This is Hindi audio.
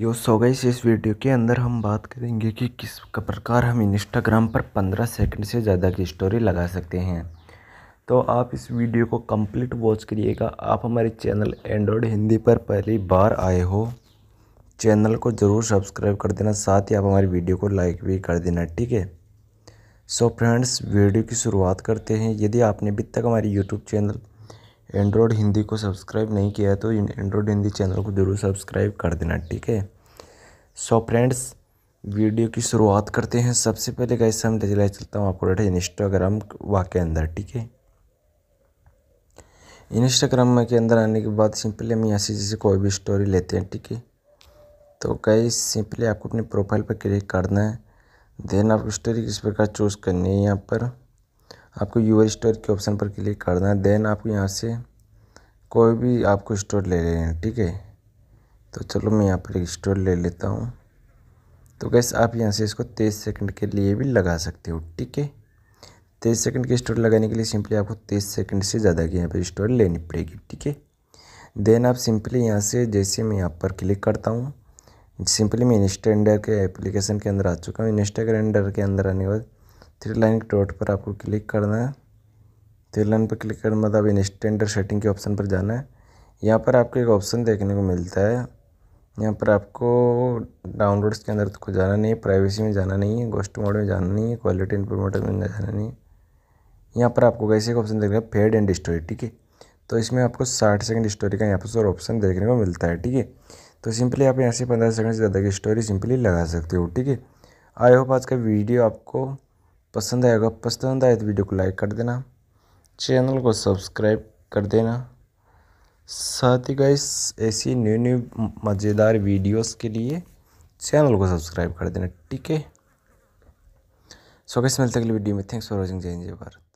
यो सो गई इस वीडियो के अंदर हम बात करेंगे कि किस प्रकार हम इंस्टाग्राम पर 15 सेकंड से ज़्यादा की स्टोरी लगा सकते हैं तो आप इस वीडियो को कंप्लीट वॉच करिएगा आप हमारे चैनल एंड्रॉयड हिंदी पर पहली बार आए हो चैनल को ज़रूर सब्सक्राइब कर देना साथ ही आप हमारी वीडियो को लाइक भी कर देना ठीक है सो फ्रेंड्स वीडियो की शुरुआत करते हैं यदि आपने अभी तक हमारी यूट्यूब चैनल एंड्रॉयड हिंदी को सब्सक्राइब नहीं किया तो एंड्रॉयड हिंदी चैनल को ज़रूर सब्सक्राइब कर देना ठीक है सो फ्रेंड्स वीडियो की शुरुआत करते हैं सबसे पहले गाइस हम ले चलता हूँ आपको डाटा इंस्टाग्राम के अंदर ठीक है इंस्टाग्राम के अंदर आने के बाद सिंपली हम यहाँ से जैसे कोई भी स्टोरी लेते हैं ठीक है तो गाइस सिंपली आपको अपने प्रोफाइल पर क्लिक करना है देन आप स्टोरी किस प्रकार चूज़ करनी है यहाँ पर आपको यूआर स्टोर के ऑप्शन पर क्लिक करना है देन आपको यहाँ से कोई भी आपको स्टोर ले लेना है ठीक है तो चलो मैं यहाँ पर एक स्टोर ले लेता हूँ तो कैसे आप यहाँ से इसको तेईस सेकंड के लिए भी लगा सकते हो ठीक है तेईस सेकंड के स्टोर लगाने के लिए सिंपली आपको तेईस सेकंड से ज़्यादा की यहाँ पर स्टोर लेनी पड़ेगी ठीक है देन आप सिंपली यहाँ से जैसे मैं यहाँ पर क्लिक करता हूँ सिंपली मैं इंस्टा के एप्लीकेशन के अंदर आ चुका हूँ इंस्टाग्रेंडर के अंदर आने के बाद थ्री लाइन के डॉट पर आपको क्लिक करना है थ्री लाइन पर क्लिक करने मतलब इन स्टैंडर्ड सेटिंग के ऑप्शन पर जाना है यहाँ पर आपको एक ऑप्शन देखने को मिलता है यहाँ पर आपको डाउनलोड्स के अंदर तो जाना नहीं है प्राइवेसी में जाना नहीं है गोस्ट मोड में जाना नहीं है क्वालिटी इंप्रूवमेंट में जाना नहीं है यहाँ पर आपको कैसे एक ऑप्शन देख है फेड एंड स्टोरी ठीक है तो इसमें आपको साठ सेकंड स्टोरी का यहाँ पर सर ऑप्शन देखने को मिलता है ठीक है तो सिंपली आप यहाँ से पंद्रह सेकंड से ज़्यादा की स्टोरी सिंपली लगा सकते हो ठीक है आई होप आज का वीडियो आपको पसंद आएगा पसंद आए तो वीडियो को लाइक कर देना चैनल को सब्सक्राइब कर देना साथ ही गाइस ऐसी न्यू न्यू मज़ेदार वीडियोस के लिए चैनल को सब्सक्राइब कर देना ठीक है सो गाइस मिलते अगली वीडियो में थैंक्स फॉर वॉचिंग जय जय भारत